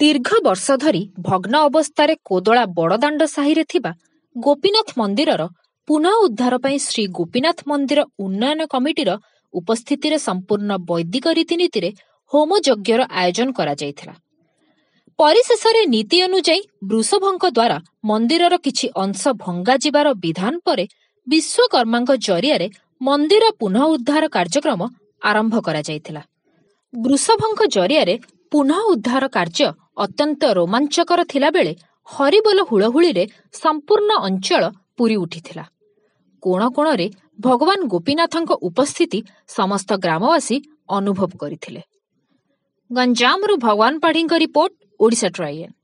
ଦୀର୍ଘ ବର୍ଷ ଧରି ଭଗ୍ନ ଅବସ୍ଥାରେ କୋଦଳା ବଡ଼ଦାଣ୍ଡ ସାହିରେ ଥିବା ଗୋପୀନାଥ ମନ୍ଦିରର ପୁନଃ ଉଦ୍ଧାର ପାଇଁ ଶ୍ରୀ ଗୋପୀନାଥ ମନ୍ଦିର ଉନ୍ନୟନ କମିଟିର ଉପସ୍ଥିତିରେ ସମ୍ପୂର୍ଣ୍ଣ ବୈଦିକ ରୀତିନୀତିରେ ହୋମଯଜ୍ଞର ଆୟୋଜନ କରାଯାଇଥିଲା ପରିଶେଷରେ ନୀତି ଅନୁଯାୟୀ ବୃଷଭଙ୍କ ଦ୍ୱାରା ମନ୍ଦିରର କିଛି ଅଂଶ ଭଙ୍ଗାଯିବାର ବିଧାନ ପରେ ବିଶ୍ୱକର୍ମାଙ୍କ ଜରିଆରେ ମନ୍ଦିର ପୁନଃ ଉଦ୍ଧାର କାର୍ଯ୍ୟକ୍ରମ ଆରମ୍ଭ କରାଯାଇଥିଲା ବୃଷଭଙ୍କ ଜରିଆରେ ପୁନଃ ଉଦ୍ଧାର କାର୍ଯ୍ୟ ଅତ୍ୟନ୍ତ ରୋମାଞ୍ଚକର ଥିଲାବେଳେ ହରିବୋଲ ହୁଳହୁଳିରେ ସମ୍ପୂର୍ଣ୍ଣ ଅଞ୍ଚଳ ପୁରୀ ଉଠିଥିଲା କୋଣ କୋଣରେ ଭଗବାନ ଗୋପୀନାଥଙ୍କ ଉପସ୍ଥିତି ସମସ୍ତ ଗ୍ରାମବାସୀ ଅନୁଭବ କରିଥିଲେ ଗଞ୍ଜାମରୁ ଭଗବାନ ପାଢ଼ୀଙ୍କ ରିପୋର୍ଟ ଓଡ଼ିଶା ଟ୍ରାଇଏନ୍